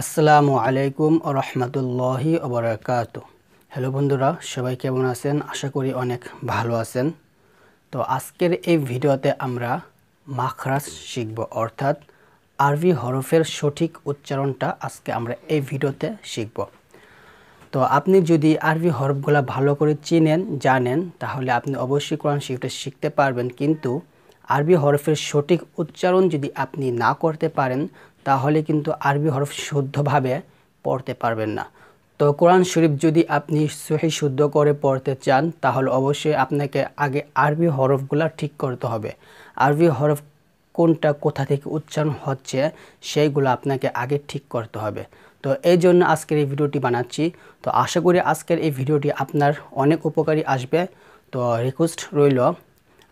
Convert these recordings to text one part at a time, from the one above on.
আসসালামু আলাইকুম রহমতুল্লাহি ওবরাকাত হ্যালো বন্ধুরা সবাই কেমন আছেন আশা করি অনেক ভালো আছেন তো আজকের এই ভিডিওতে আমরা মাখরাজ শিখব অর্থাৎ আরবি হরফের সঠিক উচ্চারণটা আজকে আমরা এই ভিডিওতে শিখব তো আপনি যদি আরবি হরফগুলো ভালো করে চিনেন জানেন তাহলে আপনি অবশ্যই কোরআন শিখতে শিখতে পারবেন কিন্তু আরবি হরফের সঠিক উচ্চারণ যদি আপনি না করতে পারেন তাহলে কিন্তু আরবি হরফ শুদ্ধভাবে পড়তে পারবেন না তো কোরআন শরীফ যদি আপনি সহি শুদ্ধ করে পড়তে চান তাহলে অবশ্যই আপনাকে আগে আরবি হরফগুলো ঠিক করতে হবে আরবি হরফ কোনটা কোথা থেকে উচ্চারণ হচ্ছে সেইগুলো আপনাকে আগে ঠিক করতে হবে তো এই জন্য আজকের এই ভিডিওটি বানাচ্ছি তো আশা করি আজকের এই ভিডিওটি আপনার অনেক উপকারী আসবে তো রিকোয়েস্ট রইল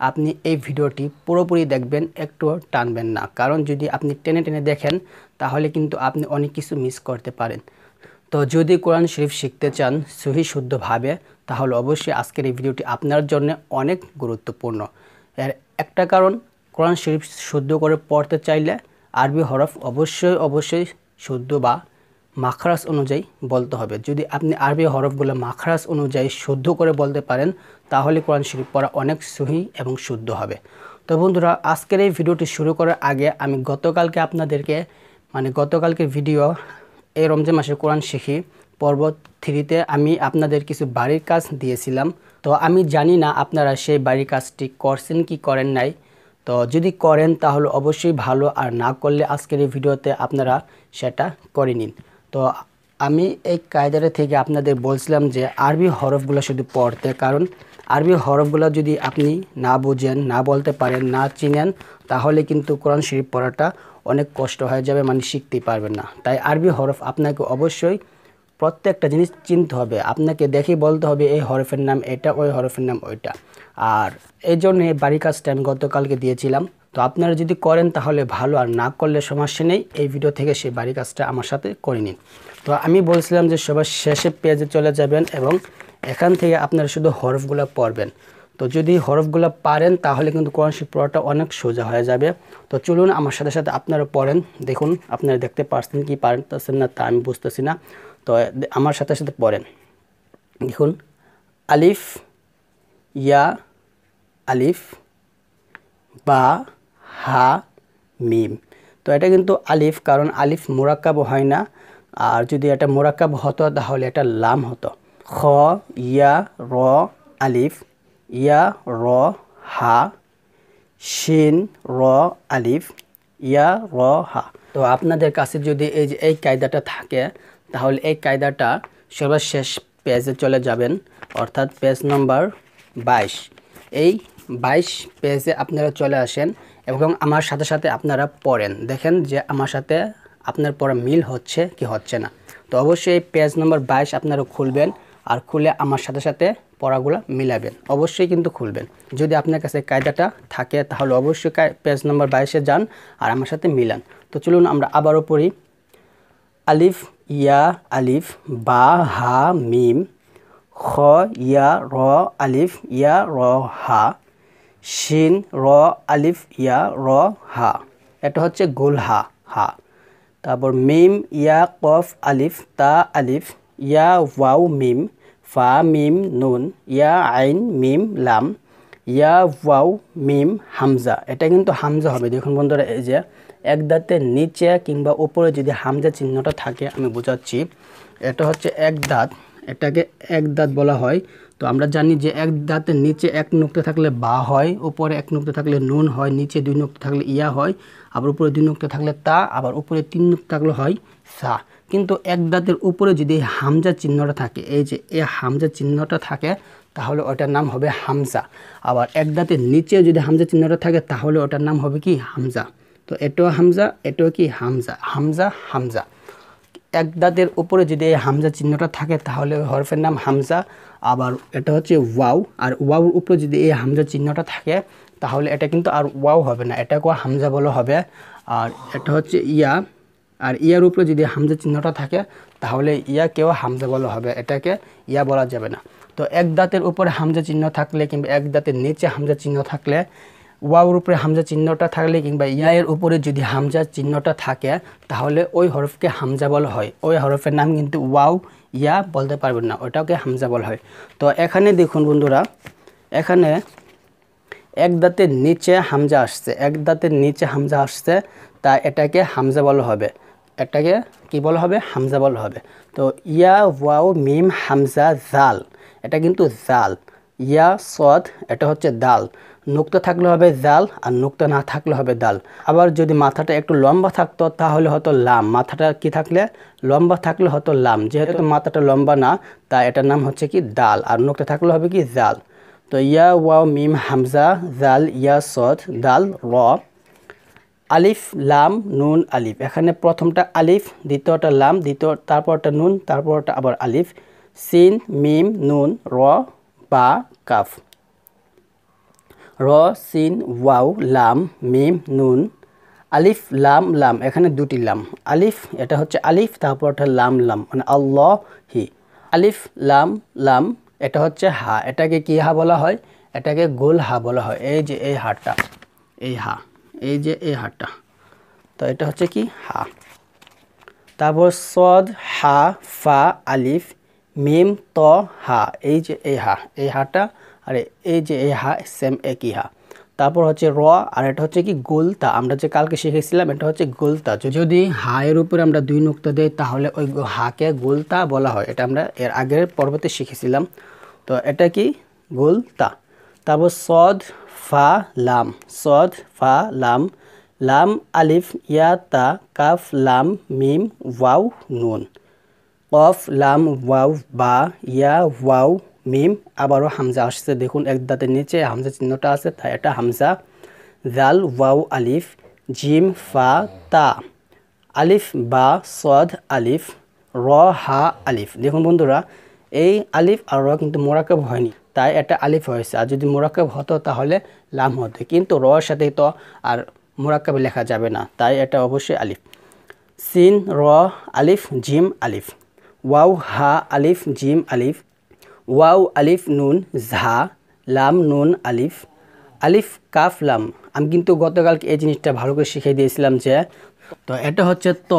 আপনি এই ভিডিওটি পুরোপুরি দেখবেন একটুও টানবেন না কারণ যদি আপনি টেনে টেনে দেখেন তাহলে কিন্তু আপনি অনেক কিছু মিস করতে পারেন তো যদি কোরআন শরীফ শিখতে চান সহি শুদ্ধভাবে তাহলে অবশ্যই আজকের এই ভিডিওটি আপনার জন্য অনেক গুরুত্বপূর্ণ এর একটা কারণ কোরআন শরীফ শুদ্ধ করে পড়তে চাইলে আরবি হরফ অবশ্যই অবশ্যই শুদ্ধ বা মাখরাস অনুযায়ী বলতে হবে যদি আপনি আরবি হরফগুলো মাখরাস অনুযায়ী শুদ্ধ করে বলতে পারেন তাহলে কোরআন শরীফ পড়া অনেক সহি এবং শুদ্ধ হবে তো বন্ধুরা আজকের এই ভিডিওটি শুরু করার আগে আমি গতকালকে আপনাদেরকে মানে গতকালকে ভিডিও এই রমজান মাসে কোরআন শিখি পর্ব থ্রিতে আমি আপনাদের কিছু বাড়ির কাজ দিয়েছিলাম তো আমি জানি না আপনারা সেই বাড়ির কাজটি করছেন কি করেন নাই তো যদি করেন তাহলে অবশ্যই ভালো আর না করলে আজকের এই ভিডিওতে আপনারা সেটা করে নিন তো আমি এই কায়দাটা থেকে আপনাদের বলছিলাম যে আরবি হরফগুলো শুধু পড়তে কারণ আরবি হরফগুলো যদি আপনি না বুঝেন না বলতে পারেন না চিনেন তাহলে কিন্তু কোরআন শরীফ পড়াটা অনেক কষ্ট হয়ে যাবে মানে শিখতেই পারবেন না তাই আরবি হরফ আপনাকে অবশ্যই প্রত্যেকটা জিনিস চিনতে হবে আপনাকে দেখে বলতে হবে এই হরফের নাম এটা ওই হরফের নাম ওইটা আর এই জন্যে বাড়ি কাজটা আমি গতকালকে দিয়েছিলাম তো আপনারা যদি করেন তাহলে ভালো আর না করলে সমস্যা নেই এই ভিডিও থেকে সেই বাড়ির কাজটা আমার সাথে করে নিন তো আমি বলছিলাম যে সবার শেষে পেজে চলে যাবেন এবং এখান থেকে আপনারা শুধু হরফগুলো পড়বেন তো যদি হরফগুলো পারেন তাহলে কিন্তু কোরআন সে পড়াটা অনেক সোজা হয়ে যাবে তো চলুন আমার সাথে সাথে আপনারা পড়েন দেখুন আপনারা দেখতে পারছেন কি পারতেছেন না তা আমি বুঝতেছি না তো আমার সাথে সাথে পড়েন দেখুন আলিফ ইয়া আলিফ বা হা মিম তো এটা কিন্তু আলিফ কারণ আলিফ মোরাক্কাব হয় না আর যদি এটা মোরাক্কাব হতো তাহলে এটা লাম হতো খ ইয়া র আলিফ ইয়া র হা শিন র আলিফ ইয়া র হা তো আপনাদের কাছে যদি এই যে এই কায়দাটা থাকে তাহলে এই কায়দাটা সর্বশেষ পেজে চলে যাবেন অর্থাৎ পেজ নম্বর বাইশ এই বাইশ পেজে আপনারা চলে আসেন এবং আমার সাথে সাথে আপনারা পড়েন দেখেন যে আমার সাথে আপনার পড়া মিল হচ্ছে কি হচ্ছে না তো অবশ্যই এই পেজ নম্বর বাইশ আপনারা খুলবেন আর খুলে আমার সাথে সাথে পড়াগুলো মিলাবেন অবশ্যই কিন্তু খুলবেন যদি আপনার কাছে কায়দাটা থাকে তাহলে অবশ্যই পেজ নম্বর বাইশে যান আর আমার সাথে মিলান তো চলুন আমরা আবারও পড়ি আলিফ ইয়া আলিফ বা হা মিম খ ইয়া র আলিফ ইয়া র হা শিন র আলিফ ইয়া র হা এটা হচ্ছে গোল হা হা তারপর মিম ইয়া কফ আলিফ তা আলিফ ইয়া ওয়াও মিম ফা মিম নুন ইয়া আইন মিম লাম ইয়া ওয়াও মিম হামজা এটা কিন্তু হামজা হবে দেখুন বন্ধুরা এই যে এক দাঁতে নিচে কিংবা ওপরে যদি হামজা চিহ্নটা থাকে আমি বোঝাচ্ছি এটা হচ্ছে এক দাঁত এটাকে এক দাঁত বলা হয় তো আমরা জানি যে এক দাঁতের নিচে এক নুক্তে থাকলে বা হয় ওপরে এক নুক্তে থাকলে নুন হয় নিচে দুই নুক্তে থাকলে ইয়া হয় আবার উপরে দুই নুক্তে থাকলে তা আবার উপরে তিন নুক্তে থাকলে হয় সা কিন্তু এক দাঁতের উপরে যদি হামজা চিহ্নটা থাকে এই যে এই হামজা চিহ্নটা থাকে তাহলে ওটার নাম হবে হামজা আবার এক দাঁতের নিচে যদি হামজা চিহ্নটা থাকে তাহলে ওটার নাম হবে কি হামজা তো এটাও হামজা এটাও কি হামজা হামজা হামজা এক দাঁতের উপরে যদি এই হামজা চিহ্নটা থাকে তাহলে হরফের নাম হামজা আবার এটা হচ্ছে ওয়াও আর ওয়াউর উপরে যদি এই হামজা চিহ্নটা থাকে তাহলে এটা কিন্তু আর ওয়াও হবে না এটাকেও হামজা বলা হবে আর এটা হচ্ছে ইয়া আর ইয়ার উপরে যদি হামজা চিহ্নটা থাকে তাহলে ইয়াকেও হামজা বলা হবে এটাকে ইয়া বলা যাবে না তো এক দাঁতের উপরে হামজা চিহ্ন থাকলে কিংবা এক দাঁতের নিচে হামজা চিহ্ন থাকলে ওয়াওর উপরে হামজা চিহ্নটা থাকলে কিংবা ইয়ায়ের উপরে যদি হামজা চিহ্নটা থাকে তাহলে ওই হরফকে হামজা বলা হয় ওই হরফের নাম কিন্তু ওয়াউ ইয়া বলতে পারবেন না ওটাকে হামজা বলা হয় তো এখানে দেখুন বন্ধুরা এখানে এক দাঁতের নিচে হামজা আসছে এক দাঁতের নিচে হামজা আসছে তা এটাকে হামজা বলা হবে এটাকে কি বলা হবে হামজা বলা হবে তো ইয়া ওয়াও মিম হামজা জাল এটা কিন্তু জাল ইয়া সদ এটা হচ্ছে দাল নুক্তা থাকলে হবে জাল আর নুক্তা না থাকলে হবে দাল আবার যদি মাথাটা একটু লম্বা থাকতো তাহলে হতো লাম মাথাটা কি থাকলে লম্বা থাকলে হতো লাম যেহেতু মাথাটা লম্বা না তা এটার নাম হচ্ছে কি দাল আর নুক্তা থাকলে হবে কি জাল তো ইয়া ওয়াও মিম হামজা জাল ইয়া সদ দাল র আলিফ লাম নুন আলিফ এখানে প্রথমটা আলিফ দ্বিতীয়টা লাম দ্বিতীয় তারপরটা নুন তারপরটা আবার আলিফ সিন মিম নুন র বা কাফ র সিন ওয়াও লাম মিম নুন আলিফ লাম লাম এখানে দুটি লাম আলিফ এটা হচ্ছে আলিফ তারপর ওটা লাম লাম মানে আল্লাহ হি আলিফ লাম লাম এটা হচ্ছে হা এটাকে কি হা বলা হয় এটাকে গোল হা বলা হয় এই যে এই হাটটা এই হা এই যে এই হাটটা তো এটা হচ্ছে কি হা তারপর সদ হা ফা আলিফ মিম ত হা এই যে এই হা এই হাটা আর এই যে এই হা সেম একই হা তারপর হচ্ছে র আর এটা হচ্ছে কি গোলতা আমরা যে কালকে শিখেছিলাম এটা হচ্ছে গোলতা যদি হা এর উপরে আমরা দুই নুক্তা দেই তাহলে ওই হাকে গোলতা বলা হয় এটা আমরা এর আগের পর্বতে শিখেছিলাম তো এটা কি গোলতা তারপর সদ ফা লাম সদ ফা লাম লাম আলিফ ইয়া তা কাফ লাম মিম ওয়াউ নুন কফ লাম ওয়াও বা ইয়া ওয়াউ মিম আবারও হামজা আসছে দেখুন এক দাঁতের নিচে হামজা চিহ্নটা আছে তাই এটা হামজা জাল ওয়াউ আলিফ জিম ফা তা আলিফ বা সদ আলিফ র হা আলিফ দেখুন বন্ধুরা এই আলিফ আর র কিন্তু মোরাকব হয়নি তাই এটা আলিফ হয়েছে আর যদি মোরাকব হতো তাহলে লাম হতো কিন্তু র সাথে তো আর মোরাকব লেখা যাবে না তাই এটা অবশ্যই আলিফ সিন র আলিফ জিম আলিফ ওয়াউ হা আলিফ জিম আলিফ ওয়াও আলিফ নুন ঝা লাম নুন আলিফ আলিফ কাফ লাম আমি কিন্তু গতকালকে এই জিনিসটা ভালো করে শিখিয়ে দিয়েছিলাম যে তো এটা হচ্ছে ত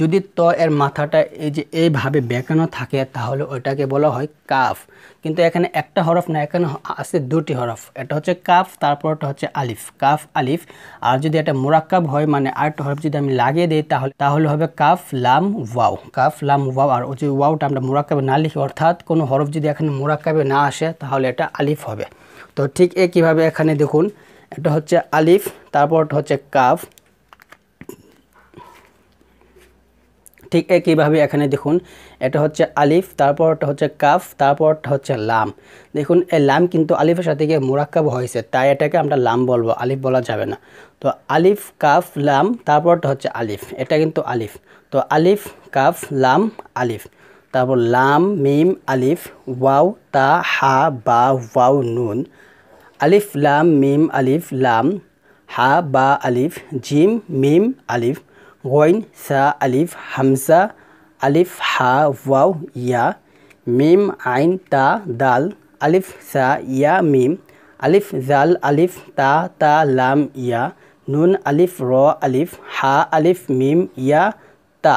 যদি ত এর মাথাটা এই যে এইভাবে বেঁকানো থাকে তাহলে ওইটাকে বলা হয় কাফ কিন্তু এখানে একটা হরফ না এখানে আছে দুটি হরফ এটা হচ্ছে কাফ তারপরটা হচ্ছে আলিফ কাফ আলিফ আর যদি এটা মোরাক্কাব হয় মানে আরেকটা হরফ যদি আমি লাগিয়ে দিই তাহলে তাহলে হবে কাফ লাম ওয়াও কাফ লাম ওয়াও আর যে ওয়াওটা আমরা মোরাক্কাবে না লিখি অর্থাৎ কোনো হরফ যদি এখানে মোরাক্কাবে না আসে তাহলে এটা আলিফ হবে তো ঠিক একইভাবে এখানে দেখুন এটা হচ্ছে আলিফ তারপরটা হচ্ছে কাফ ঠিক একইভাবে এখানে দেখুন এটা হচ্ছে আলিফ তারপরটা হচ্ছে কাফ তারপরটা হচ্ছে লাম দেখুন এই লাম কিন্তু আলিফের সাথে গিয়ে মোরাক্কাব হয়েছে তাই এটাকে আমরা লাম বলবো আলিফ বলা যাবে না তো আলিফ কাফ লাম তারপরটা হচ্ছে আলিফ এটা কিন্তু আলিফ তো আলিফ কাফ লাম আলিফ তারপর লাম মিম আলিফ ওয়াও তা হা বা ওয়াও নুন আলিফ লাম মিম আলিফ লাম হা বা আলিফ জিম মিম আলিফ गौन सा अलिफ हमज़ा अलिफ हा वाव या मीम आइन ता दाल अलिफ सा या मीम अलिफ जाल अलिफ ता ता लाम या नून अलिफ रो अलिफ हा अलिफ मीम या ता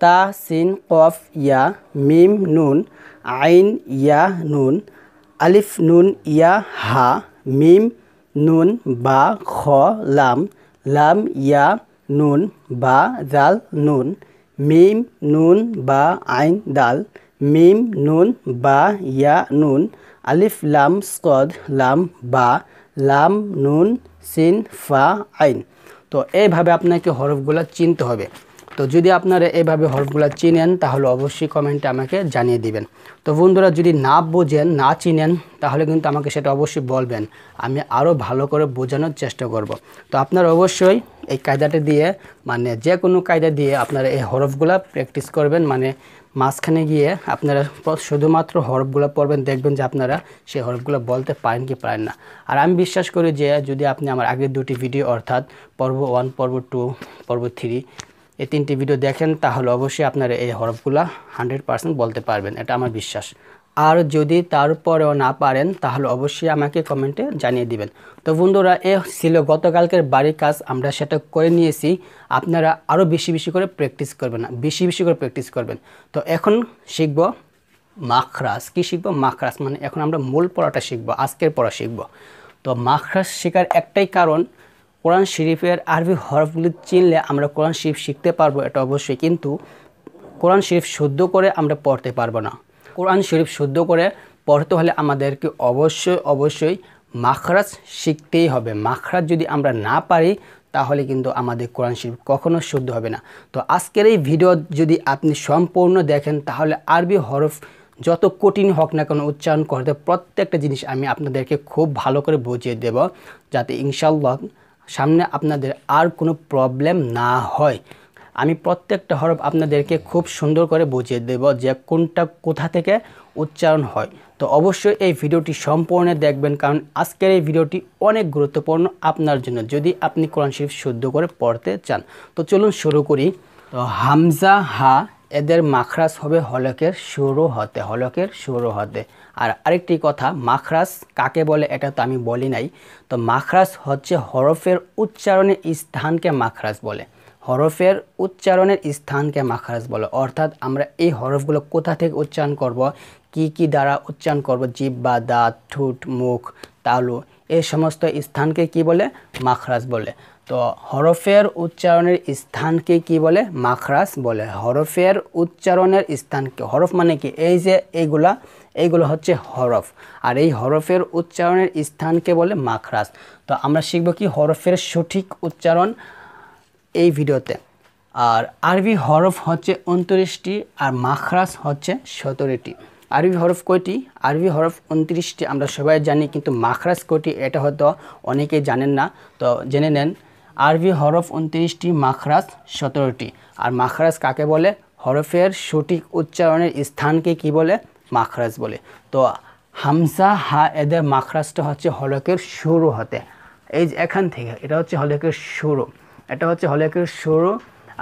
ता सिन कौफ या मीम नून आइन या नून अलिफ नून या हा मीम नून बा खो लाम लाम या নুন বা জাল নুন মিম নুন বা আইন দাল মিম নুন বা ইয়া নুন আলিফ লাম স্কদ লাম বা লাম নুন সিন ফা আইন তো এইভাবে আপনাকে হরফগুলো চিনতে হবে তো যদি আপনারা এইভাবে হরফগুলা চিনেন তাহলে অবশ্যই কমেন্টে আমাকে জানিয়ে দিবেন তো বন্ধুরা যদি না বোঝেন না চিনেন তাহলে কিন্তু আমাকে সেটা অবশ্যই বলবেন আমি আরও ভালো করে বোঝানোর চেষ্টা করব। তো আপনারা অবশ্যই এই কায়দাটা দিয়ে মানে যে কোনো কায়দা দিয়ে আপনারা এই হরফগুলা প্র্যাকটিস করবেন মানে মাঝখানে গিয়ে আপনারা শুধুমাত্র হরফগুলো পড়বেন দেখবেন যে আপনারা সেই হরফগুলো বলতে পারেন কি পারেন না আর আমি বিশ্বাস করি যে যদি আপনি আমার আগের দুটি ভিডিও অর্থাৎ পর্ব ওয়ান পর্ব টু পর্ব থ্রি এই তিনটি ভিডিও দেখেন তাহলে অবশ্যই আপনারা এই হরফগুলা হান্ড্রেড পার্সেন্ট বলতে পারবেন এটা আমার বিশ্বাস আর যদি তারপরেও না পারেন তাহলে অবশ্যই আমাকে কমেন্টে জানিয়ে দিবেন তো বন্ধুরা এ ছিল গতকালকের বাড়ির কাজ আমরা সেটা করে নিয়েছি আপনারা আরও বেশি বেশি করে প্র্যাকটিস করবেন না বেশি বেশি করে প্র্যাকটিস করবেন তো এখন শিখব মাখরাস কি শিখব মাখরাস মানে এখন আমরা মূল পড়াটা শিখব আজকের পড়া শিখব তো মাখরাস শেখার একটাই কারণ কোরআন শরীফের আরবি হরফগুলি চিনলে আমরা কোরআন শরীফ শিখতে পারবো এটা অবশ্যই কিন্তু কোরআন শরীফ শুদ্ধ করে আমরা পড়তে পারবো না কোরআন শরীফ শুদ্ধ করে পড়তে হলে আমাদেরকে অবশ্যই অবশ্যই মাখরাজ শিখতেই হবে মাখরাজ যদি আমরা না পারি তাহলে কিন্তু আমাদের কোরআন শরীফ কখনো শুদ্ধ হবে না তো আজকের এই ভিডিও যদি আপনি সম্পূর্ণ দেখেন তাহলে আরবি হরফ যত কঠিন হোক না কেন উচ্চারণ করতে প্রত্যেকটা জিনিস আমি আপনাদেরকে খুব ভালো করে বুঝিয়ে দেব যাতে ইনশাল্লাহ সামনে আপনাদের আর কোনো প্রবলেম না হয় আমি প্রত্যেকটা হরফ আপনাদেরকে খুব সুন্দর করে বুঝিয়ে দেব যে কোনটা কোথা থেকে উচ্চারণ হয় তো অবশ্যই এই ভিডিওটি সম্পূর্ণ দেখবেন কারণ আজকের এই ভিডিওটি অনেক গুরুত্বপূর্ণ আপনার জন্য যদি আপনি কোরআন শরীফ শুদ্ধ করে পড়তে চান তো চলুন শুরু করি তো হামজা হা এদের মাখরাজ হবে হলকের শুরু হতে হলকের শুরু হতে আর আরেকটি কথা মাখরাস কাকে বলে এটা তো আমি বলি নাই তো মাখরাস হচ্ছে হরফের উচ্চারণের স্থানকে মাখরাস বলে হরফের উচ্চারণের স্থানকে মাখরাস বলে অর্থাৎ আমরা এই হরফগুলো কোথা থেকে উচ্চারণ করব কি কি দ্বারা উচ্চারণ করব জীব বা দাঁত ঠুট মুখ তালু এই সমস্ত স্থানকে কি বলে মাখরাস বলে তো হরফের উচ্চারণের স্থানকে কি বলে মাখরাস বলে হরফের উচ্চারণের স্থানকে হরফ মানে কি এই যে এইগুলা এইগুলো হচ্ছে হরফ আর এই হরফের উচ্চারণের স্থানকে বলে মাখরাস তো আমরা শিখব কি হরফের সঠিক উচ্চারণ এই ভিডিওতে আর আরবি হরফ হচ্ছে উনত্রিশটি আর মাখরাস হচ্ছে সতেরোটি আরবি হরফ কয়টি আরবি হরফ উনত্রিশটি আমরা সবাই জানি কিন্তু মাখরাস কয়টি এটা হয়তো অনেকেই জানেন না তো জেনে নেন আরবি হরফ উনত্রিশটি মাখরাজ সতেরোটি আর মাখরাজ কাকে বলে হরফের সঠিক উচ্চারণের স্থানকে কি বলে মাখরাজ বলে তো হামসা হা এদের মাখরাজটা হচ্ছে হলকের শুরু হতে এই যে এখান থেকে এটা হচ্ছে হলকের শুরু এটা হচ্ছে হলকের শুরু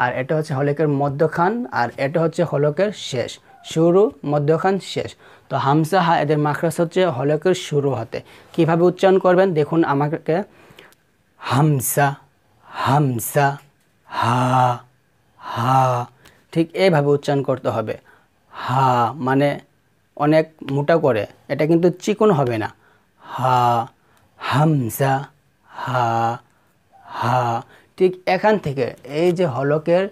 আর এটা হচ্ছে হলকের মধ্যখান আর এটা হচ্ছে হলকের শেষ শুরু মধ্যখান শেষ তো হামসা হা এদের মাখরাজ হচ্ছে হলকের শুরু হতে কিভাবে উচ্চারণ করবেন দেখুন আমাকে হামসা হামসা হা হা ঠিক এইভাবে উচ্চারণ করতে হবে হা মানে অনেক মোটা করে এটা কিন্তু চিকন হবে না হা হামসা হা হা ঠিক এখান থেকে এই যে হলকের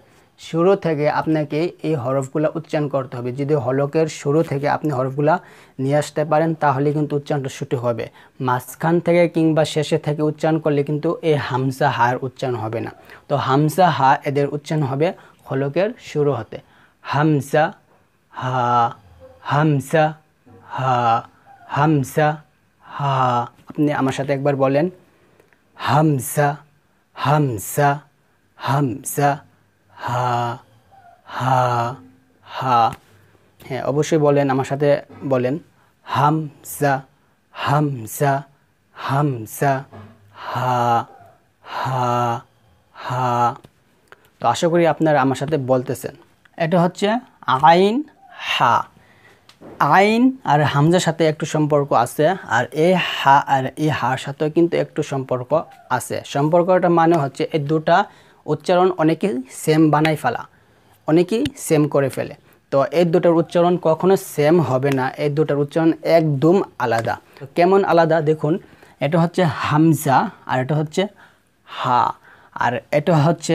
শুরু থেকে আপনাকে এই হরফগুলা উচ্চারণ করতে হবে যদি হলকের শুরু থেকে আপনি হরফগুলা নিয়ে আসতে পারেন তাহলে কিন্তু উচ্চারণটা শুটি হবে মাঝখান থেকে কিংবা শেষে থেকে উচ্চারণ করলে কিন্তু এই হামসা হার উচ্চারণ হবে না তো হামসা হা এদের উচ্চারণ হবে হলকের শুরু হতে হামসা হা হামসা হা হামসা হা আপনি আমার সাথে একবার বলেন হামসা হামসা হামসা হা হা হা হ্যাঁ অবশ্যই বলেন আমার সাথে বলেন হামজা হামজা হামজা হা হা হা তো আশা করি আপনারা আমার সাথে বলতেছেন এটা হচ্ছে আইন হা আইন আর হামজার সাথে একটু সম্পর্ক আছে আর এ হা আর এ হার সাথেও কিন্তু একটু সম্পর্ক আছে সম্পর্কটা মানে হচ্ছে এই দুটা উচ্চারণ অনেকেই সেম বানাই ফেলা অনেকেই সেম করে ফেলে তো এই দুটার উচ্চারণ কখনো সেম হবে না এই দুটার উচ্চারণ একদম আলাদা কেমন আলাদা দেখুন এটা হচ্ছে হামজা আর এটা হচ্ছে হা আর এটা হচ্ছে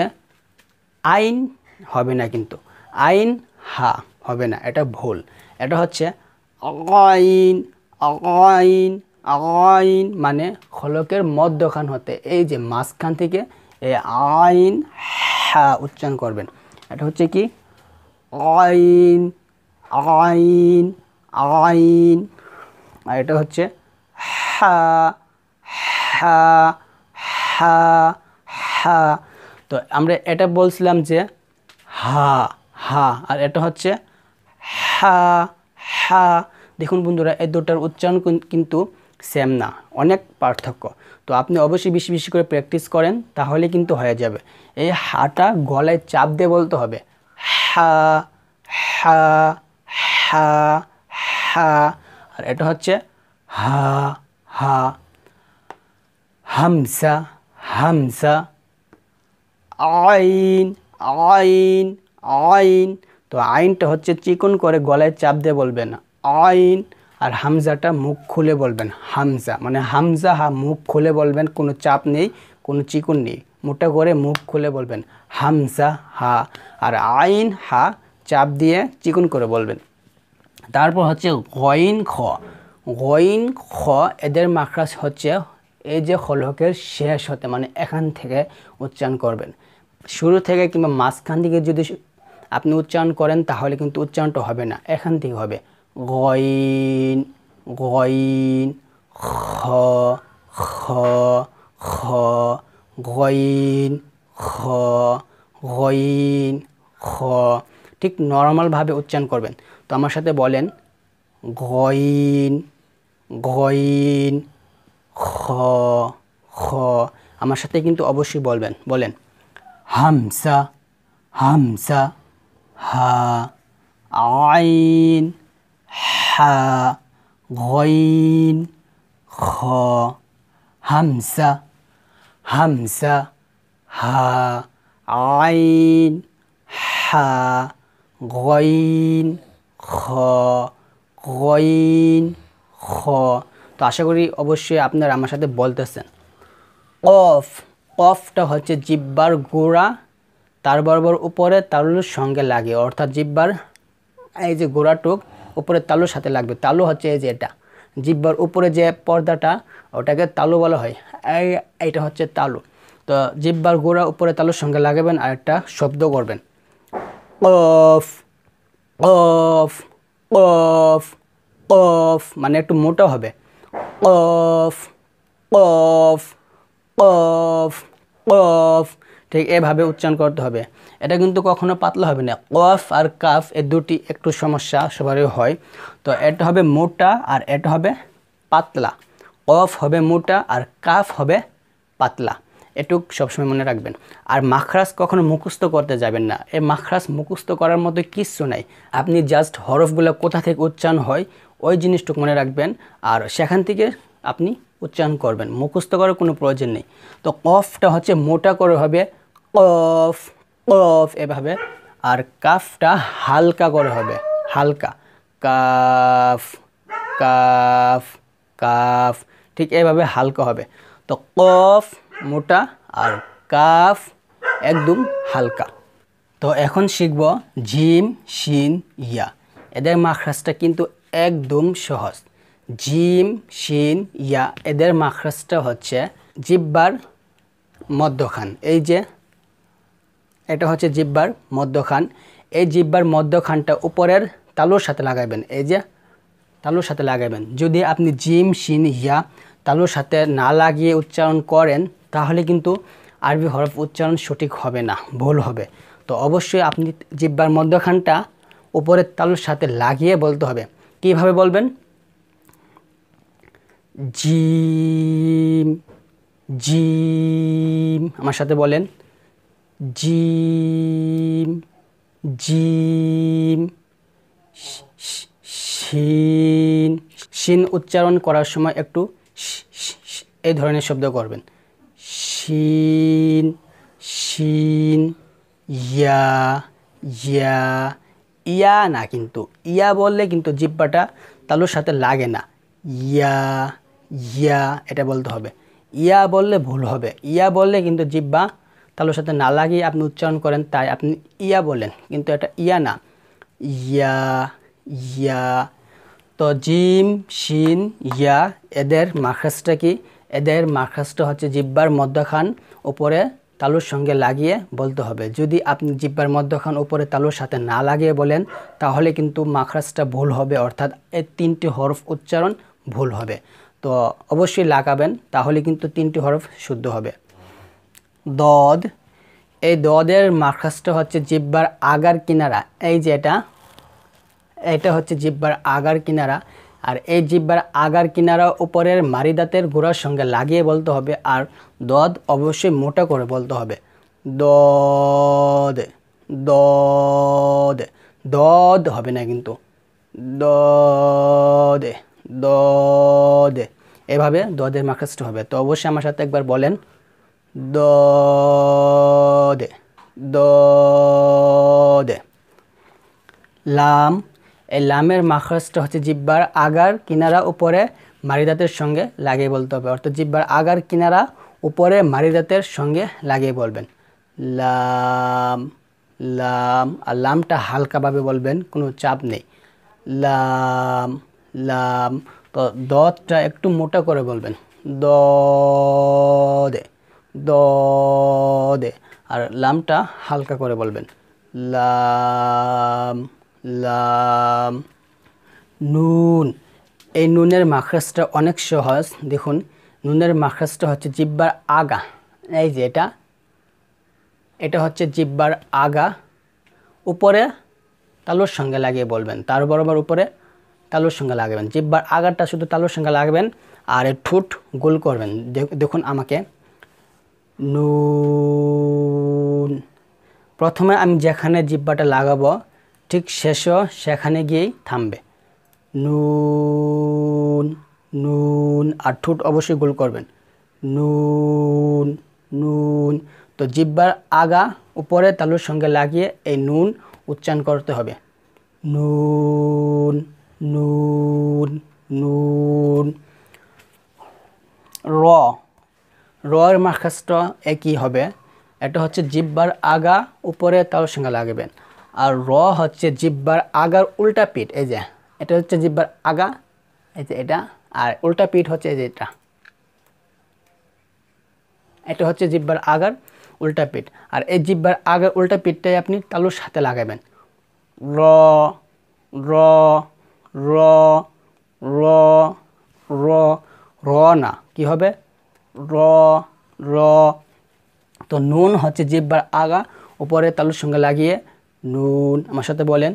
আইন হবে না কিন্তু আইন হা হবে না এটা ভুল এটা হচ্ছে আইন আইন আইন মানে খলকের মধ্যখান হতে এই যে মাঝখান থেকে আইন হ্যাঁ উচ্চারণ করবেন এটা হচ্ছে কি আইন আইন আইন আর এটা হচ্ছে হ্যাঁ হা হা হা তো আমরা এটা বলছিলাম যে হা হা আর এটা হচ্ছে হা হা দেখুন বন্ধুরা এই দুটার উচ্চারণ কিন্তু সেম না অনেক পার্থক্য তো আপনি অবশ্যই বেশি বেশি করে প্র্যাকটিস করেন তাহলে কিন্তু হয়ে যাবে এই হাটা গলায় চাপ দিয়ে বলতে হবে হা হা হা হা আর এটা হচ্ছে হা হা হামসা হামসা আইন আইন আইন তো আইনটা হচ্ছে চিকন করে গলায় চাপ দিয়ে বলবেন আইন আর হামজাটা মুখ খুলে বলবেন হামজা মানে হামজা হা মুখ খুলে বলবেন কোনো চাপ নেই কোনো চিকুন নেই মোটা করে মুখ খুলে বলবেন হামজা হা আর আইন হা চাপ দিয়ে চিকুন করে বলবেন তারপর হচ্ছে গইন খ গইন খ এদের মাকড়াস হচ্ছে এই যে হলহকের শেষ হতে মানে এখান থেকে উচ্চারণ করবেন শুরু থেকে কিংবা মাঝখান থেকে যদি আপনি উচ্চারণ করেন তাহলে কিন্তু উচ্চারণটা হবে না এখান থেকে হবে গইন গইন খ খ খ গইন খ গইন খ ঠিক নর্মালভাবে উচ্চারণ করবেন তো আমার সাথে বলেন গইন গইন খ খ আমার সাথে কিন্তু অবশ্যই বলবেন বলেন হামসা হামসা হা আইন হা ঘইন খ হামসা হামসা হা আইন হা গইন খ গইন খ তো আশা করি অবশ্যই আপনারা আমার সাথে বলতেছেন কফ কফটা হচ্ছে জিব্বার গোড়া তার বরাবর উপরে তার সঙ্গে লাগে অর্থাৎ জিব্বার এই যে গোড়াটুক উপরে তালুর সাথে লাগবে তালু হচ্ছে এই যে এটা জিব্বার উপরে যে পর্দাটা ওটাকে তালু বলা হয় এই এটা হচ্ছে তালু তো জিব্বার গোড়া উপরে তালুর সঙ্গে লাগাবেন আর একটা শব্দ করবেন অফ অফ অফ অফ মানে একটু মোটা হবে অফ অফ অফ অফ ঠিক এভাবে উচ্চারণ করতে হবে এটা কিন্তু কখনো পাতলা হবে না কফ আর কাফ এ দুটি একটু সমস্যা সবারই হয় তো এটা হবে মোটা আর এটা হবে পাতলা কফ হবে মোটা আর কাফ হবে পাতলা এটুক সবসময় মনে রাখবেন আর মাখরাস কখনো মুখস্থ করতে যাবেন না এ মাখরাস মুখস্থ করার মতো কিচ্ছু নাই আপনি জাস্ট হরফগুলো কোথা থেকে উচ্চারণ হয় ওই জিনিসটুকু মনে রাখবেন আর সেখান থেকে আপনি উচ্চারণ করবেন মুখস্থ করার কোনো প্রয়োজন নেই তো কফটা হচ্ছে মোটা করে হবে কফ কফ এভাবে আর কাফটা হালকা করে হবে হালকা কাফ কাফ কাফ ঠিক এভাবে হালকা হবে তো কফ মোটা আর কাফ একদম হালকা তো এখন শিখব ঝিম শিন ইয়া এদের মাখরাজটা কিন্তু একদম সহজ জিম শিন ইয়া এদের মাখরাজটা হচ্ছে জিব্বার মধ্যখান এই যে এটা হচ্ছে জিব্বার মধ্যখান এই জিব্বার মধ্যখানটা উপরের তালুর সাথে লাগাবেন এই যে তালুর সাথে লাগাবেন যদি আপনি জিম শিন হিয়া তালুর সাথে না লাগিয়ে উচ্চারণ করেন তাহলে কিন্তু আরবি হরফ উচ্চারণ সঠিক হবে না ভুল হবে তো অবশ্যই আপনি জিব্বার মধ্যখানটা উপরের তালুর সাথে লাগিয়ে বলতে হবে কিভাবে বলবেন জিম জিম আমার সাথে বলেন জিম জিম শিন শিন উচ্চারণ করার সময় একটু এই ধরনের শব্দ করবেন শিন শিন ইয়া ইয়া ইয়া না কিন্তু ইয়া বললে কিন্তু জিব্বাটা তালুর সাথে লাগে না ইয়া ইয়া এটা বলতে হবে ইয়া বললে ভুল হবে ইয়া বললে কিন্তু জিব্বা তালুর সাথে না লাগিয়ে আপনি উচ্চারণ করেন তাই আপনি ইয়া বলেন কিন্তু এটা ইয়া না ইয়া ইয়া তো জিম শিন ইয়া এদের মাখাসটা কি এদের মাখাসটা হচ্ছে জিব্বার মধ্যখান উপরে তালুর সঙ্গে লাগিয়ে বলতে হবে যদি আপনি জিব্বার মধ্যখান উপরে তালুর সাথে না লাগিয়ে বলেন তাহলে কিন্তু মাখরাজটা ভুল হবে অর্থাৎ এই তিনটি হরফ উচ্চারণ ভুল হবে তো অবশ্যই লাগাবেন তাহলে কিন্তু তিনটি হরফ শুদ্ধ হবে দদ এই দদের মাখাসটা হচ্ছে জিব্বার আগার কিনারা এই যে এটা এটা হচ্ছে জিব্বার আগার কিনারা আর এই জিব্বার আগার কিনারা উপরের মারিদাতের গোড়ার সঙ্গে লাগিয়ে বলতে হবে আর দদ অবশ্যই মোটা করে বলতে হবে দদ দদ দদ হবে না কিন্তু দদ দদ এভাবে দদের মাখাসটা হবে তো অবশ্যই আমার সাথে একবার বলেন দদে দদে লাম এই লামের মাখরাজটা হচ্ছে জিব্বার আগার কিনারা উপরে মারিদাতের সঙ্গে লাগিয়ে বলতে হবে অর্থাৎ জিব্বার আগার কিনারা উপরে মারিদাতের সঙ্গে লাগিয়ে বলবেন লাম লাম আর লামটা হালকাভাবে বলবেন কোনো চাপ নেই লাম লাম তো দতটা একটু মোটা করে বলবেন দে দ দে আর লামটা হালকা করে বলবেন লাম লাম নুন এই নুনের মাখরাজটা অনেক সহজ দেখুন নুনের মাখরাজটা হচ্ছে জিব্বার আগা এই যে এটা এটা হচ্ছে জিব্বার আগা উপরে তালুর সঙ্গে লাগিয়ে বলবেন তার বরাবর উপরে তালুর সঙ্গে লাগাবেন জিব্বার আগারটা শুধু তালুর সঙ্গে লাগবেন আর ঠুট গোল করবেন দেখুন আমাকে নুন প্রথমে আমি যেখানে জিব্বাটা লাগাবো ঠিক শেষ সেখানে গিয়েই থামবে নুন নুন আর ঠোঁট অবশ্যই গোল করবেন নুন নুন তো জিব্বার আগা উপরে তালুর সঙ্গে লাগিয়ে এই নুন উচ্চারণ করতে হবে নুন নুন নুন র র এর একই হবে এটা হচ্ছে জিব্বার আগা উপরে তাও সংখ্যা লাগাবেন আর র হচ্ছে জিব্বার আগার উল্টা পিঠ এই যে এটা হচ্ছে জিব্বার আগা এই যে এটা আর উল্টা পিঠ হচ্ছে এই যে এটা এটা হচ্ছে জিব্বার আগার উল্টা পিঠ আর এই জিব্বার আগার উল্টা পিঠটাই আপনি তালুর সাথে লাগাবেন র র র র র র না কি হবে র র তো নুন হচ্ছে জিব্বার আগা উপরে তালুর সঙ্গে লাগিয়ে নুন আমার সাথে বলেন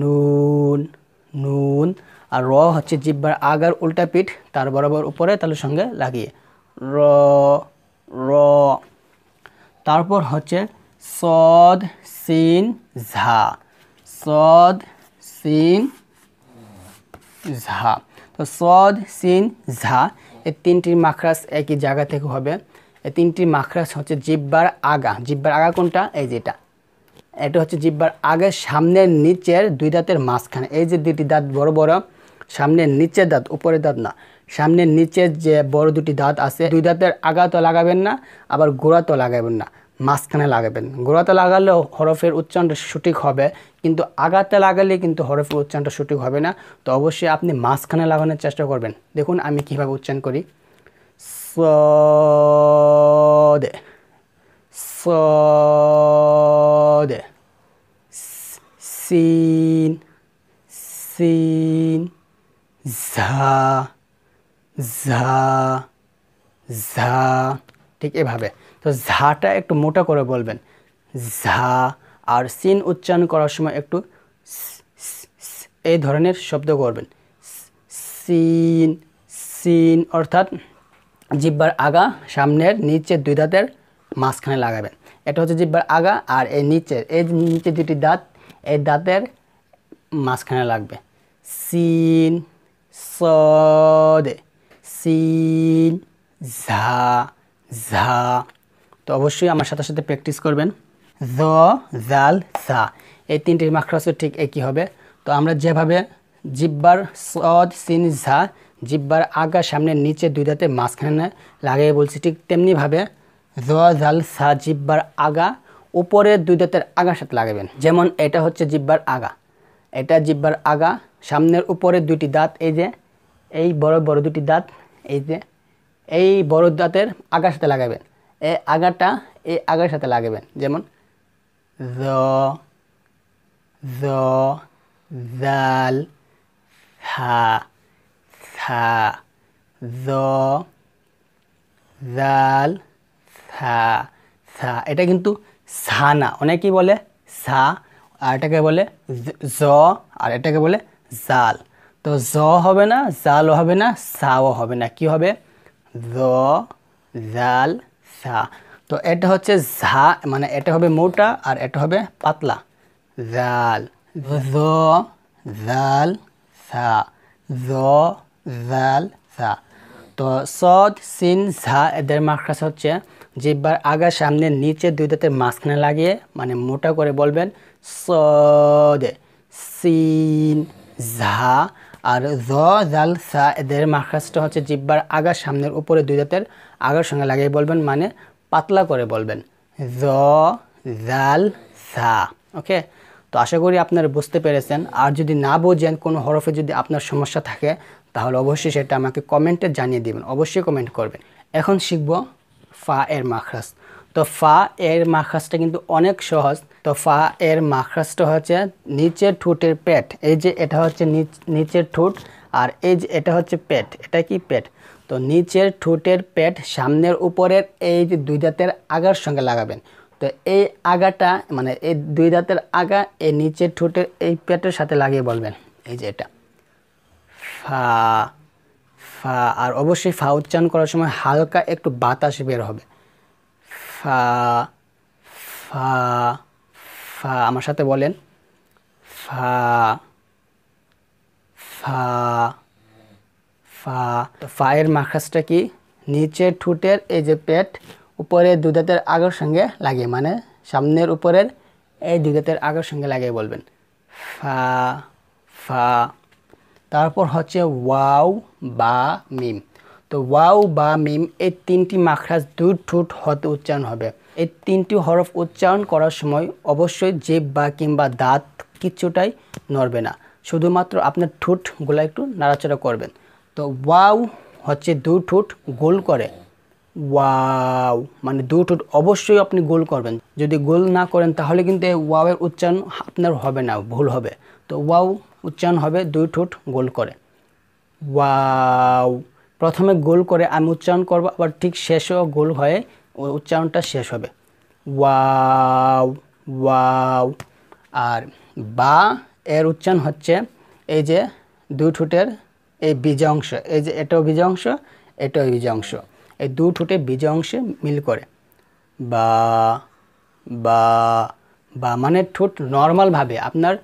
নুন নুন আর র হচ্ছে জিব্বার আগার উল্টা পিঠ তার বরাবর উপরে তালুর সঙ্গে লাগিয়ে র র তারপর হচ্ছে সদ সিন ঝা সদ সিন ঝা তো সদ সিন ঝা এই তিনটির মাখরাস একই জায়গা থেকে হবে এই তিনটির মাখরাস হচ্ছে জিব্বার আগা জিব্বার আগা কোনটা এই যেটা এটা হচ্ছে জিব্বার আগের সামনের নিচের দুই দাঁতের মাঝখানে এই যে দুটি দাঁত বড় বড় সামনের নিচের দাঁত উপরের দাঁত না সামনের নিচের যে বড় দুটি দাঁত আছে দুই দাঁতের আগা তো লাগাবেন না আবার গোড়া তো লাগাবেন না মাঝখানে লাগাবেন গোড়াতে লাগালেও হরফের উচ্চারণটা সঠিক হবে কিন্তু আগাতে লাগালে কিন্তু হরফের উচ্চারণটা সঠিক হবে না তো অবশ্যই আপনি মাঝখানে লাগানোর চেষ্টা করবেন দেখুন আমি কিভাবে উচ্চারণ করি সদে সদে সিন সিন ঝা ঝা ঝা ঠিক এভাবে তো ঝাটা একটু মোটা করে বলবেন ঝা আর সিন উচ্চারণ করার সময় একটু এই ধরনের শব্দ করবেন সিন সিন অর্থাৎ জিব্বার আগা সামনের নিচের দুই দাঁতের মাঝখানে লাগাবেন এটা হচ্ছে জিব্বার আগা আর এই নিচের এই নিচে দুটি দাঁত এই দাঁতের মাঝখানে লাগবে সিন সদে সিন ঝা ঝা তো অবশ্যই আমার সাথে সাথে প্র্যাকটিস করবেন জ জাল সা এই তিনটির মাখরাসও ঠিক একই হবে তো আমরা যেভাবে জিব্বার সদ সিন ঝা জিব্বার আগা সামনে নিচে দুই দাঁতে মাঝখানে লাগিয়ে বলছি ঠিক তেমনিভাবে জ জাল সা জিব্বার আগা উপরে দুই দাঁতের আগার সাথে লাগাবেন যেমন এটা হচ্ছে জিব্বার আগা এটা জিব্বার আগা সামনের উপরে দুটি দাঁত এই যে এই বড় বড় দুটি দাঁত এই যে এই বড় দাঁতের আগার সাথে লাগাবেন এই আগাটা এই আগার সাথে লাগাবেন যেমন জ জ জাল হা সা জ জাল সা সা এটা কিন্তু সা না অনেকেই বলে সা আর এটাকে বলে জ আর এটাকে বলে জাল তো জ হবে না জালও হবে না সাও হবে না কি হবে দ জাল সা তো এটা হচ্ছে ঝা মানে এটা হবে মোটা আর এটা হবে পাতলা জাল জ জাল সা জ জাল সা তো সদ সিন ঝা এদের মার্কাস হচ্ছে জিব্বার আগে সামনে নিচে দুই দাঁতের মাঝখানে লাগিয়ে মানে মোটা করে বলবেন সদ সিন ঝা আর জ জাল সা এদের মাখাজটা হচ্ছে জিব্বার আগার সামনের উপরে দুই দাঁতের আগার সঙ্গে লাগিয়ে বলবেন মানে পাতলা করে বলবেন জ জাল সা ওকে তো আশা করি আপনারা বুঝতে পেরেছেন আর যদি না বোঝেন কোনো হরফে যদি আপনার সমস্যা থাকে তাহলে অবশ্যই সেটা আমাকে কমেন্টে জানিয়ে দেবেন অবশ্যই কমেন্ট করবেন এখন শিখব ফা এর মাখরাস তো ফা এর মাখাসটা কিন্তু অনেক সহজ তো ফা এর মাখাসটা হচ্ছে নিচের ঠোঁটের পেট এই যে এটা হচ্ছে নিচের ঠোঁট আর এই যে এটা হচ্ছে পেট এটা কি পেট তো নিচের ঠোঁটের পেট সামনের উপরের এই যে দুই দাঁতের আগার সঙ্গে লাগাবেন তো এই আগাটা মানে এই দুই দাঁতের আগা এই নিচের ঠোঁটের এই পেটের সাথে লাগিয়ে বলবেন এই যে এটা ফা ফা আর অবশ্যই ফা উচ্চারণ করার সময় হালকা একটু বাতাস বের হবে ফা ফা ফা আমার সাথে বলেন ফা ফা ফা তো ফায়ের মাখাসটা কি নিচের ঠোঁটের এই যে পেট উপরে দুধাতের আগের সঙ্গে লাগে মানে সামনের উপরের এই দুধাতের আগের সঙ্গে লাগিয়ে বলবেন ফা ফা তারপর হচ্ছে ওয়াও বা মিম তো ওয়াও বা মিম এই তিনটি মাখরাজ দুই ঠোঁট হতে উচ্চারণ হবে এই তিনটি হরফ উচ্চারণ করার সময় অবশ্যই জেব বা কিংবা দাঁত কিছুটাই নড়বে না শুধুমাত্র আপনার ঠোঁটগুলো একটু নাড়াচাড়া করবেন তো ওয়াও হচ্ছে দু ঠোঁট গোল করে ওয়াও মানে দু ঠোঁট অবশ্যই আপনি গোল করবেন যদি গোল না করেন তাহলে কিন্তু ওয়াওয়ের উচ্চারণ আপনার হবে না ভুল হবে তো ওয়াও উচ্চারণ হবে দুই ঠোঁট গোল করে ওয়াও প্রথমে গোল করে আমি উচ্চারণ করব আবার ঠিক শেষেও গোল হয়ে উচ্চারণটা শেষ হবে ওয়াও ওয়াও আর বা এর উচ্চারণ হচ্ছে এই যে দুই ঠোঁটের এই বীজ অংশ এই যে এটাও বীজ অংশ এটাও বীজ অংশ এই দু ঠোঁটে বীজ অংশে মিল করে বা বা বা মানে ঠোঁট নর্মালভাবে আপনার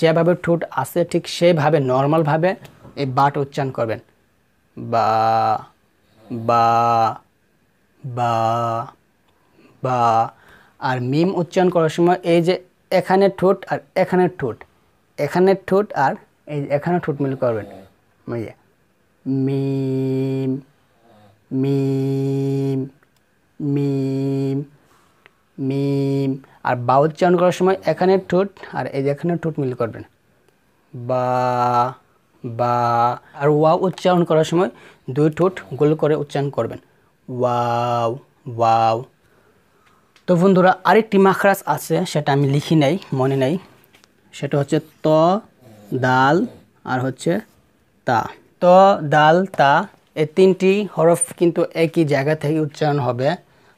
যেভাবে ঠোঁট আসে ঠিক সেভাবে নর্মালভাবে এই বাট উচ্চারণ করবেন বা বা বা বা আর মিম উচ্চারণ করার সময় এই যে এখানে ঠোঁট আর এখানের ঠোঁট এখানের ঠোঁট আর এই এখানে ঠোঁট মিল করবেন বুঝলে মানে ইয়ে। মিম মিম মিম মিম আর বা উচ্চারণ করার সময় এখানের ঠোঁট আর এই যে এখানে ঠোঁট মিল করবেন বা বা আর ওয়াও উচ্চারণ করার সময় দুই ঠোঁট গোল করে উচ্চারণ করবেন ওয়াও ওয়াও তো বন্ধুরা আরেকটি মাখরাস আছে সেটা আমি লিখি নাই মনে নাই সেটা হচ্ছে ত দাল আর হচ্ছে তা ত দাল তা এই তিনটি হরফ কিন্তু একই জায়গা থেকে উচ্চারণ হবে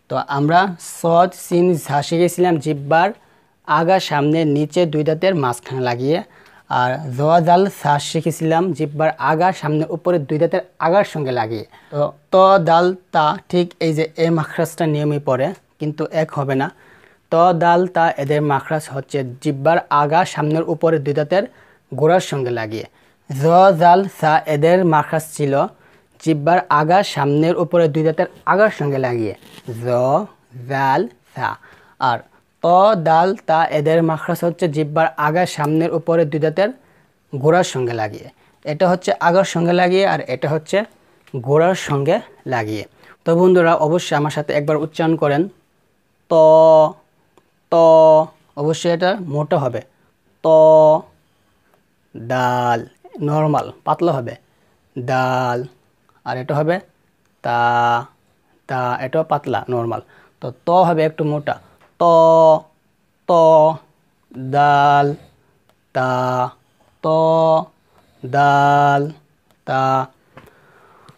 তো আমরা সজ সিন ঝাঁসে গেছিলাম জিব্বার আগা সামনে নিচে দুই দাঁতের মাঝখানে লাগিয়ে আর জাল শ্বাস শিখেছিলাম জিব্বার আগা সামনে উপরে দুই দাঁতের আগার সঙ্গে লাগিয়ে তো ত দাল তা ঠিক এই যে এ মাখরাজটা নিয়মই পড়ে কিন্তু এক হবে না ত দাল তা এদের মাখরাজ হচ্ছে জিব্বার আগা সামনের উপরে দুই দাঁতের গোড়ার সঙ্গে লাগিয়ে জ জাল সা এদের মাখরাজ ছিল জিব্বার আগা সামনের উপরে দুই দাঁতের আগার সঙ্গে লাগিয়ে জ জাল সা আর অ দাল তা এদের মাখরাস হচ্ছে জিব্বার আগার সামনের উপরে দুই দাঁতের গোড়ার সঙ্গে লাগিয়ে এটা হচ্ছে আগার সঙ্গে লাগিয়ে আর এটা হচ্ছে গোড়ার সঙ্গে লাগিয়ে তো বন্ধুরা অবশ্যই আমার সাথে একবার উচ্চারণ করেন ত ত অবশ্যই এটা মোটা হবে ত ডাল নর্মাল পাতলা হবে ডাল আর এটা হবে তা তা এটাও পাতলা নর্মাল তো ত হবে একটু মোটা ত ত দাল তা ত দাল তা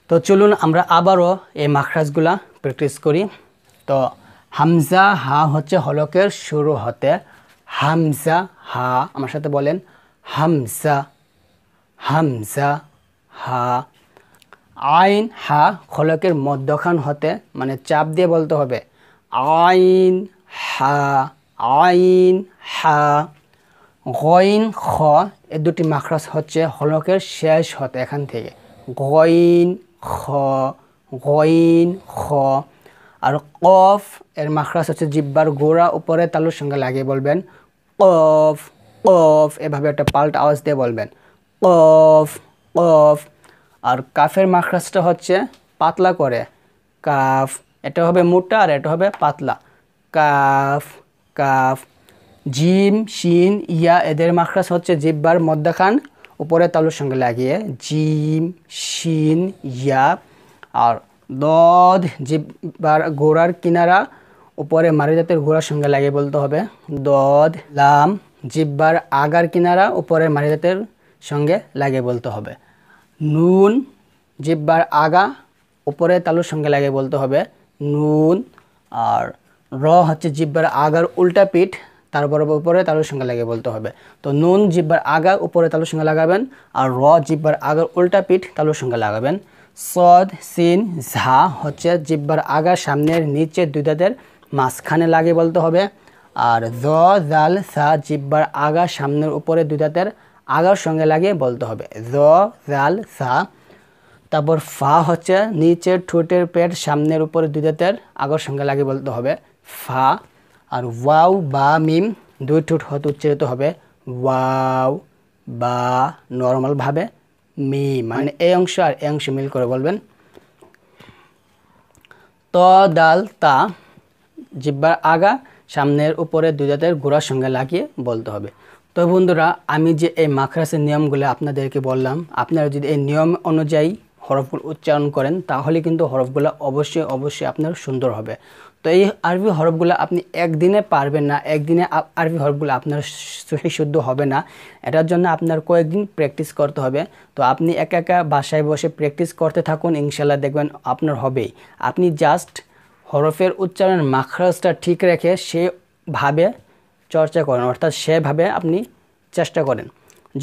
তো চলুন আমরা আবারও এই মাখরাজগুলা প্র্যাকটিস করি তো হামজা হা হচ্ছে হলকের শুরু হতে হামজা হা আমার সাথে বলেন হামজা হামজা হা আইন হা হলকের মধ্যখান হতে মানে চাপ দিয়ে বলতে হবে আইন হা আইন হা গইন খ এ দুটি মাখরাজ হচ্ছে হলকের শেষ হতে এখান থেকে গইন খ গইন খ আর কফ এর মাখরাজ হচ্ছে জিব্বার গোড়া উপরে তালুর সঙ্গে লাগিয়ে বলবেন কফ কফ এভাবে একটা পাল্ট আওয়াজ দিয়ে বলবেন কফ কফ আর কাফের মাখরাজটা হচ্ছে পাতলা করে কাফ এটা হবে মোটা আর এটা হবে পাতলা কাফ কাফ জিম শিন ইয়া এদের মাখরাস হচ্ছে জিব্বার খান উপরে তালুর সঙ্গে লাগিয়ে জিম শিন ইয়া আর দধ জিব্বার গোড়ার কিনারা উপরে মারিজাতের গোড়ার সঙ্গে লাগিয়ে বলতে হবে দধ লাম জিব্বার আগার কিনারা উপরে মারিজাতের সঙ্গে লাগিয়ে বলতে হবে নুন জিব্বার আগা উপরে তালুর সঙ্গে লাগিয়ে বলতে হবে নুন আর র হচ্ছে জিব্বার আগার উল্টা পিঠ তার বরাবর উপরে তালুর সঙ্গে লাগিয়ে বলতে হবে তো নুন জিব্বার আগা উপরে তালুর সঙ্গে লাগাবেন আর র জিব্বার আগার উল্টা পিঠ তালুর সঙ্গে লাগাবেন সদ সিন ঝা হচ্ছে জিব্বার আগা সামনের নিচে দুই দাঁতের মাঝখানে লাগিয়ে বলতে হবে আর জ জাল সা জিব্বার আগা সামনের উপরে দুই দাঁতের আগার সঙ্গে লাগিয়ে বলতে হবে জ জাল সা তারপর ফা হচ্ছে নিচের ঠোঁটের পেট সামনের উপরে দুই দাঁতের সঙ্গে লাগিয়ে বলতে হবে ফা আর ওয়াও বা মিম দুই ঠোঁট হত উচ্চারিত হবে ওয়াও বা নর্মালভাবে মি মানে এই অংশ আর এই অংশ মিল করে বলবেন ত দাল তা জিব্বার আগা সামনের উপরে দুই দাঁতের গোড়ার সঙ্গে লাগিয়ে বলতে হবে তো বন্ধুরা আমি যে এই মাখরাসের নিয়মগুলো আপনাদেরকে বললাম আপনারা যদি এই নিয়ম অনুযায়ী হরফগুলো উচ্চারণ করেন তাহলে কিন্তু হরফগুলো অবশ্যই অবশ্যই আপনার সুন্দর হবে তো এই আরবি হরফগুলো আপনি একদিনে পারবেন না একদিনে আরবি হরফগুলো আপনার সহি শুদ্ধ হবে না এটার জন্য আপনার কয়েকদিন প্র্যাকটিস করতে হবে তো আপনি একা একা বাসায় বসে প্র্যাকটিস করতে থাকুন ইনশাল্লাহ দেখবেন আপনার হবেই আপনি জাস্ট হরফের উচ্চারণ মাখরাজটা ঠিক রেখে সেভাবে চর্চা করেন অর্থাৎ সেভাবে আপনি চেষ্টা করেন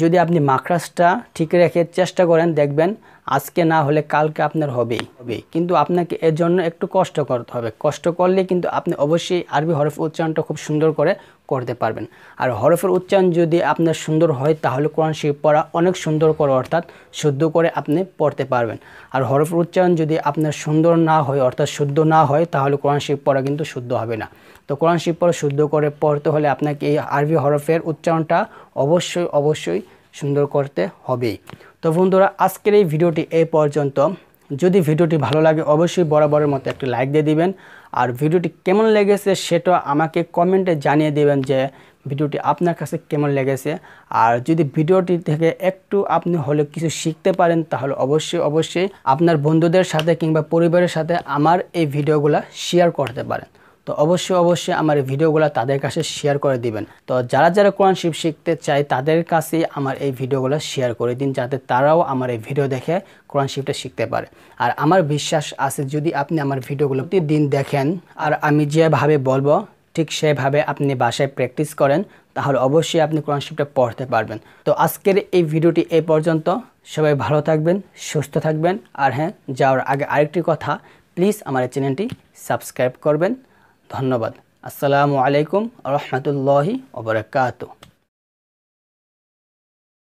যদি আপনি মাখরাজটা ঠিক রেখে চেষ্টা করেন দেখবেন আজকে না হলে কালকে আপনার হবেই হবেই কিন্তু আপনাকে এর জন্য একটু কষ্ট করতে হবে কষ্ট করলে কিন্তু আপনি অবশ্যই আরবি হরফ উচ্চারণটা খুব সুন্দর করে করতে পারবেন আর হরফের উচ্চারণ যদি আপনার সুন্দর হয় তাহলে কোরআন শিব পড়া অনেক সুন্দর করে অর্থাৎ শুদ্ধ করে আপনি পড়তে পারবেন আর হরফের উচ্চারণ যদি আপনার সুন্দর না হয় অর্থাৎ শুদ্ধ না হয় তাহলে কোরআন শিব পড়া কিন্তু শুদ্ধ হবে না তো কোরআন শিব পড়া শুদ্ধ করে পড়তে হলে আপনাকে এই আরবি হরফের উচ্চারণটা অবশ্যই অবশ্যই সুন্দর করতে হবেই তো বন্ধুরা আজকের এই ভিডিওটি এই পর্যন্ত যদি ভিডিওটি ভালো লাগে অবশ্যই বরাবরের মতো একটি লাইক দিয়ে দিবেন আর ভিডিওটি কেমন লেগেছে সেটা আমাকে কমেন্টে জানিয়ে দেবেন যে ভিডিওটি আপনার কাছে কেমন লেগেছে আর যদি ভিডিওটি থেকে একটু আপনি হলে কিছু শিখতে পারেন তাহলে অবশ্যই অবশ্যই আপনার বন্ধুদের সাথে কিংবা পরিবারের সাথে আমার এই ভিডিওগুলো শেয়ার করতে পারেন তো অবশ্যই অবশ্যই আমার এই ভিডিওগুলো তাদের কাছে শেয়ার করে দিবেন তো যারা যারা কোরআন শিব শিখতে চায় তাদের কাছেই আমার এই ভিডিওগুলো শেয়ার করে দিন যাতে তারাও আমার এই ভিডিও দেখে কোরআন শিবটা শিখতে পারে আর আমার বিশ্বাস আছে যদি আপনি আমার ভিডিওগুলো দিন দেখেন আর আমি যেভাবে বলবো ঠিক সেভাবে আপনি বাসায় প্র্যাকটিস করেন তাহলে অবশ্যই আপনি কোরআন শিবটা পড়তে পারবেন তো আজকের এই ভিডিওটি এ পর্যন্ত সবাই ভালো থাকবেন সুস্থ থাকবেন আর হ্যাঁ যাওয়ার আগে আরেকটি কথা প্লিজ আমার চ্যানেলটি সাবস্ক্রাইব করবেন ধন্যবাদ আসসালামু আলাইকুম রহমতুল্লাহি ওবরাকাতু